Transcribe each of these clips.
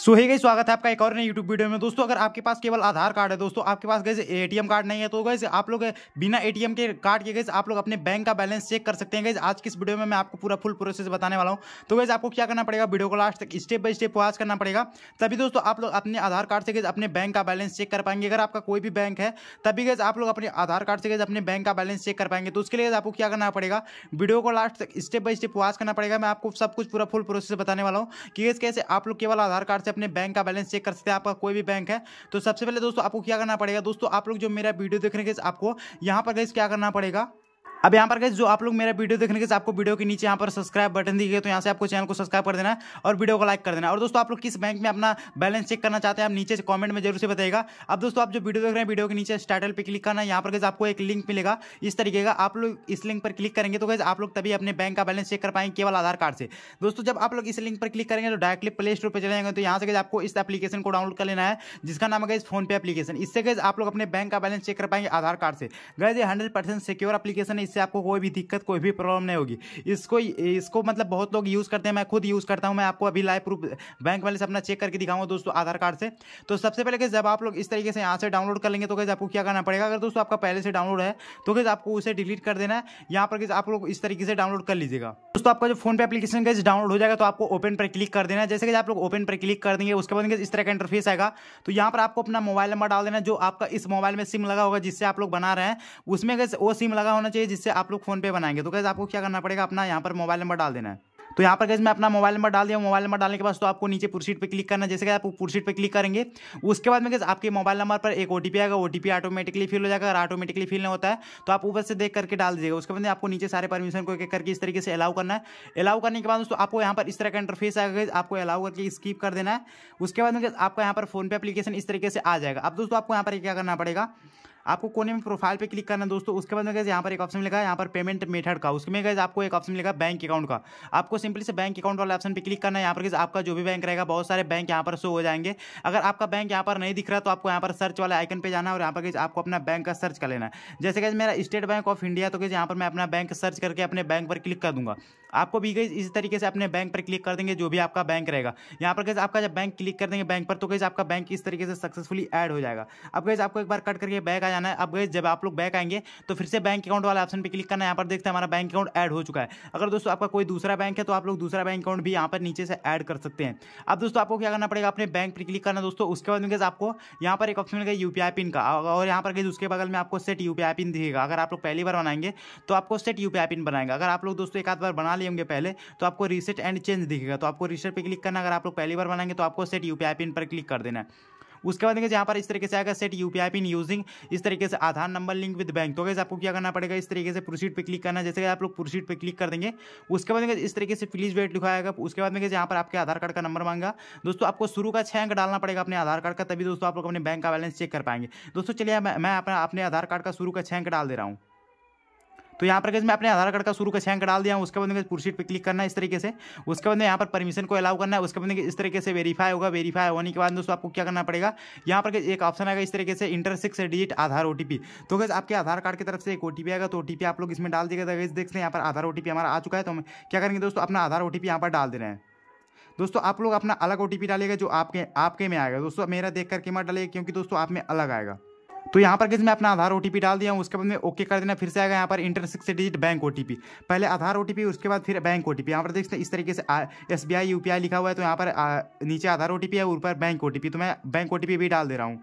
सो है गई स्वागत है आपका एक और नई यूट्यूब वीडियो में दोस्तों अगर आपके पास केवल आधार कार्ड है दोस्तों आपके पास गए एटीएम कार्ड नहीं है तो गए आप लोग बिना एटीएम के कार्ड के गए आप लोग अपने बैंक का बैलेंस चेक कर सकते हैं गए आज किस वीडियो में मैं आपको पूरा फुल प्रोसेस बताने वाला हूँ तो गैस आपको क्या करना पड़ेगा वीडियो को लास्ट तक स्टेप बाय स्टेप वॉच करना पड़ेगा तभी दोस्तों आप लोग अपने आधार कार्ड से गए अपने बैंक का बैलेंस चेक कर पाएंगे अगर आपका कोई भी बैंक है तभी गए आप लोग अपने आधार कार्ड से गए अपने बैंक का बैलेंस चेक कर पाएंगे तो उसके लिए आपको क्या करना पड़ेगा वीडियो को लास्ट तक स्टेप बाय स्टेप वॉच करना पड़ेगा मैं आपको सब कुछ पूरा फुल प्रोसेस बताने वाला हूँ कि कैसे आप लोग केवल आधार कार्ड से से अपने बैंक का बैलेंस चेक कर सकते हैं आपका कोई भी बैंक है तो सबसे पहले दोस्तों आपको क्या करना पड़ेगा दोस्तों आप लोग जो मेरा वीडियो देख रहे हैं आपको यहाँ पर गैस क्या करना पड़ेगा अब यहाँ पर गए जो आप लोग मेरा वीडियो देखने के आपको वीडियो के नीचे यहाँ पर सब्सक्राइब बटन दी गए तो यहाँ से आपको चैनल को सब्सक्राइब कर देना और वीडियो को लाइक कर देना और दोस्तों आप लोग किस बैंक में अपना बैलेंस चेक करना चाहते हैं आप नीचे कमेंट में जरूर से बताएगा अब दोस्तों आप जो वीडियो देख रहे हैं वीडियो के नीचे स्टाइटल पर क्लिक करना है यहाँ पर गए आपको एक लिंक मिलेगा इस तरीके का आप लोग इस लिंक पर क्लिक करेंगे तो गए आप लोग तभी अपने बैंक का बैलेंस चेक कर पाएंगे केवल आधार कार्ड से दोस्तों जब आप लोग इस लिंक पर क्लिक करेंगे तो डायरेक्टली प्ले स्टोर पर चले जाएंगे तो यहाँ से आपको इस एप्लीकेशन को डाउनलोड कर लेना है जिसका नाम है फोन पे एप्लीकेशन इससे गए आप लोग अपने बैंक का बैलेंस चेक कर पाएंगे आधार कार्ड से गए हंड्रेड परसेंट सिक्योर एप्लीकेशन है इससे आपको कोई भी दिक्कत कोई भी प्रॉब्लम नहीं होगी इसको इसको मतलब बहुत लोग यूज़ करते हैं मैं खुद यूज़ करता हूँ मैं आपको अभी लाइव प्रूफ बैंक बैलेंस अपना चेक करके दिखाऊंगा दोस्तों आधार कार्ड से तो सबसे पहले जब आप लोग इस तरीके से यहाँ से डाउनलोड कर लेंगे तो कैसे आपको क्या करना पड़ेगा अगर दोस्तों आपका पहले से डाउनलोड है तो कैसे आपको उसे डिलीट कर देना है यहाँ पर आप लोग इस तरीके से डाउनलोड कर लीजिएगा दोस्तों आपका जो फोन पे एप्लीकेशन का डाउनलोड हो जाएगा तो आपको ओपन पर क्लिक कर देना है जैसे कि आप लोग ओपन पर क्लिक कर देंगे उसके बाद इस तरह का इंटरफेस आएगा तो यहाँ पर आपको अपना मोबाइल नंबर डाल देना जो आपका इस मोबाइल में सिम लगा होगा जिससे आप लोग बना रहे हैं उसमें वो सिम लगा होना चाहिए इससे आप लोग फोन पे बनाएंगे तो कैसे आपको क्या करना पड़ेगा अपना यहाँ पर मोबाइल नंबर डाल देना है तो यहाँ पर कैसे मैं अपना मोबाइल नंबर डाल दिया मोबाइल नंबर डालने के बाद तो आपको नीचे पुरसीट पे क्लिक करना जैसे कि आप पुरसीट पे क्लिक करेंगे उसके बाद में कैसे आपके मोबाइल नंबर पर एक ओटीपी आएगा ओटीपी ऑटोमेटिकली फिल हो जाएगा अगर ऑटोमेटिकली फिल नहीं होता है तो आप ऊपर से देख करके डाल दीजिएगा उसके बाद आपको नीचे सारे परमिशन को एक करके इस तरीके से अलाउ करना है अलाउ करने के बाद दोस्तों आपको यहाँ पर इस तरह का इंटरफेस आएगा आपको अलाउ करके स्कीप कर देना है उसके बाद में आपका यहाँ पर फोनपे अपलीकेशन इस तरीके से आ जाएगा अब दोस्तों आपको यहाँ पर क्या करना पड़ेगा आपको कोने में प्रोफाइल पे क्लिक करना दोस्तों उसके बाद में गए यहाँ पर एक ऑप्शन मिलेगा यहाँ पर पेमेंट मेथड का उसमें गए आपको एक ऑप्शन मिलेगा बैंक अकाउंट का आपको सिंपली से बैंक अकाउंट वाला ऑप्शन पर क्लिक करना है यहाँ पर आपका जो भी बैंक रहेगा बहुत सारे बैंक यहाँ पर शो हो जाएंगे अगर आपका बैंक यहाँ पर नहीं दिख रहा तो आपको यहाँ पर सर्च वाला आइकन पर जाना और यहाँ पर आपको अपना बैंक का सर्च कर लेना है जैसे गैस मेरा स्टेट बैंक ऑफ इंडिया तो गैस यहाँ पर मैं अपना बैंक सर्च करके अपने बैंक पर क्लिक कर दूंगा आपको भी गई इसी तरीके से अपने बैंक पर क्लिक कर देंगे जो भी आपका बैंक रहेगा यहाँ पर कैसे आपका जब बैंक क्लिक कर देंगे बैंक पर तो कैसे आपका बैंक इस तरीके से सक्सेसफुली ऐड हो जाएगा अब कैसे आपको एक बार कट करके बैंक आ जाना है अब गए जब आप लोग बैक आएंगे तो फिर से बैंक अकाउंट वाला ऑप्शन पर क्लिक करना है यहाँ पर देखते हैं हमारा बैंक अकाउंट ऐड हो चुका है अगर दोस्तों आपका कोई दूसरा बैंक है तो आप लोग दूसरा बैंक अकाउंट भी यहाँ पर नीचे से ऐड कर सकते हैं अब दोस्तों आपको क्या करना पड़ेगा अपने बैंक पर क्लिक करना दोस्तों उसके बाद में आपको यहाँ पर एक ऑप्शन मिलेगा यू पिन का और यहाँ पर गई उसके बगल में आपको सेट यू पिन दिखेगा अगर आप लोग पहली बार बनाएंगे तो आपको सेट यू पिन बनाएगा अगर आप लोग दोस्तों एक आध बार बना लेंगे पहले तो आपको रिसेट एंड चेंज दिखेगा तो आपको रिसेट पर क्लिक करना अगर आप लोग पहली बार बनाएंगे तो आपको सेट यू पिन पर क्लिक कर देना है उसके बाद यहाँ पर इस तरीके से आएगा सेट यू पिन यूजिंग इस तरीके से Aadhaar number link with bank तो कैसे आपको क्या करना पड़ेगा इस तरीके से प्रोसीड पर क्लिक करना जैसे कि आप लोग प्रोसीड पर क्लिक कर देंगे उसके बाद इस तरीके से प्लीज वेट लिखाएगा उसके बाद में यहाँ पर आपके आधार कार्ड का नंबर मांगा दोस्तों आपको शुरू का छः अंक डालना पड़ेगा अपने आधार कार्ड का तभी दोस्तों आप लोग अपने बैंक का बैलेंस चेक कर पाएंगे दोस्तों चलिए मैं अपने आधार कार्ड का शुरू का छः अंक डाल दे रहा हूँ तो यहाँ पर मैं अपने आधार कार्ड का शुरू का सैंक डाल दिया उसके बाद प्रोसीड पर क्लिक करना है इस तरीके से उसके बाद यहाँ पर परमिशन को अलाउ करना है उसके बाद इस तरीके से वेरीफाई होगा वेरीफाई होने के बाद दोस्तों आपको क्या करना पड़ेगा यहाँ पर एक ऑप्शन आएगा इस तरीके से इंटरसिक्स डिजिट आधार ओ तो कैसे आपके आधार कार्ड की तरफ से एक ओ आएगा तो ओ आप लोग इसमें डाल दिएगा तो गैस देखते हैं यहाँ पर आधार ओ हमारा आ चुका है तो हम क्या करेंगे दोस्तों अपना आधार ओ यहाँ पर डाल दे रहे हैं दोस्तों आप लोग अपना अलग ओ डालेगा जो आपके आपके में आएगा दोस्तों मेरा देख करके मत डालेगा क्योंकि दोस्तों आप में अलग आएगा तो यहाँ पर कैसे मैं अपना आधार ओ डाल दिया हूँ उसके बाद में ओके कर देना फिर से आएगा यहाँ पर इंटर सिक्स डिजिट बैंक ओ पहले आधार ओ उसके बाद फिर बैंक ओ यहाँ पर देखते हैं इस तरीके से एस बी लिखा हुआ है तो यहाँ पर नीचे आधार ओ है ऊपर बैंक ओ तो मैं बैंक ओ भी डाल दे रहा हूँ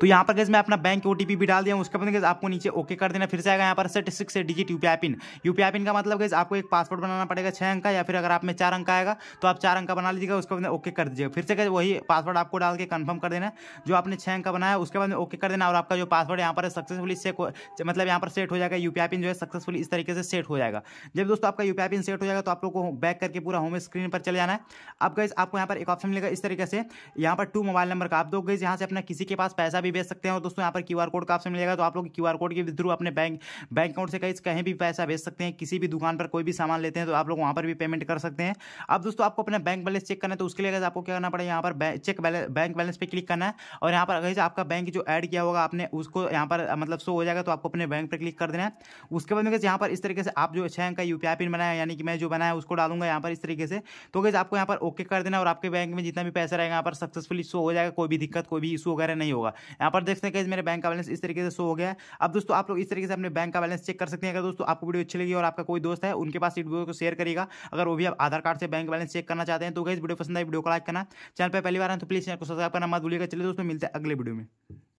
तो यहाँ पर गैस मैं अपना बैंक ओ भी डाल दिया उसके बाद गैस आपको नीचे ओके कर देना फिर से आएगा यहाँ पर set six digit UPI pin UPI pin का मतलब गैस आपको एक पासवर्ड बनाना पड़ेगा छः अंक का या फिर अगर आप में चार अंक आएगा तो आप चार अंक का बना लीजिएगा उसके बाद ओके कर दीजिएगा फिर से गैस वही पासवर्ड आपको डाल के कन्फर्म कर देना जो आपने छः अंक का बनाया उसके बाद ओके कर देना और आपका जो पासवर्ड यहाँ पर सक्सेसफुली सेक मतलब यहाँ पर सेट हो जाएगा यूपीआई पिन जो है सक्सेसफुली इस तरीके से सेट हो जाएगा जब दोस्तों आपका यूपीआई पिन सेट हो जाएगा तो आप लोग को बैक करके पूरा होम स्क्रीन पर चले जाना है अब गैस आपको यहाँ पर एक ऑप्शन मिलेगा इस तरीके से यहाँ पर टू मोबाइल नंबर का आप दो गैस यहाँ से अपना किसी के पास पैसा भी भेज सकते हैं और दोस्तों यहाँ पर क्यू कोड का आपसे मिलेगा तो आप लोग क्यू आर कोड के थ्रू अपने बैंक बैंक अकाउंट से कहीं कहीं भी पैसा भेज सकते हैं किसी भी दुकान पर कोई भी सामान लेते हैं तो आप लोग वहाँ पर भी पेमेंट कर सकते हैं अब दोस्तों आपको अपना बैंक बैलेंस चेक करना है तो उसके लिए आपको क्या करना पड़ेगा यहाँ पर चेक बैंक बैलेंस पर क्लिक करना है और यहाँ पर अगर आपका बैंक जो एड किया होगा आपने उसको यहाँ पर मतलब शो हो जाएगा तो आपको अपने बैंक पर क्लिक कर देना है उसके बाद में यहाँ पर इस तरीके से आप जो छः अंक का यू पिन बनाया यानी कि मैं जो बनाया उसको डालूंगा यहाँ पर इस तरीके से तो कैसे आपको यहाँ पर ओके कर देना और आपके बैंक में जितना भी पैसा रहेगा यहाँ पर सक्सेसफुली शो हो जाएगा कोई भी दिक्कत कोई भी इशू वगैरह नहीं होगा यहाँ पर देख सकते हैं मेरे बैंक का बैलेंस इस तरीके से शो हो गया है अब दोस्तों आप लोग इस तरीके से अपने बैंक का बैलेंस चेक कर सकते हैं अगर दोस्तों आपको वीडियो अच्छी लगी और आपका कोई दोस्त है उनके पास इस वीडियो को शेयर करेगा अगर वो भी आप आधार कार्ड से बैंक बैलेंस चेक करना चाहते हैं तो गई वीडियो पसंद है वीडियो को लाइक करना चैनल पर पहली बार है तो प्लीज़ चैनल को सब्सक्राइब करना मत भूलिएगा चलिए दोस्तों मिलते हैं अगले वीडियो में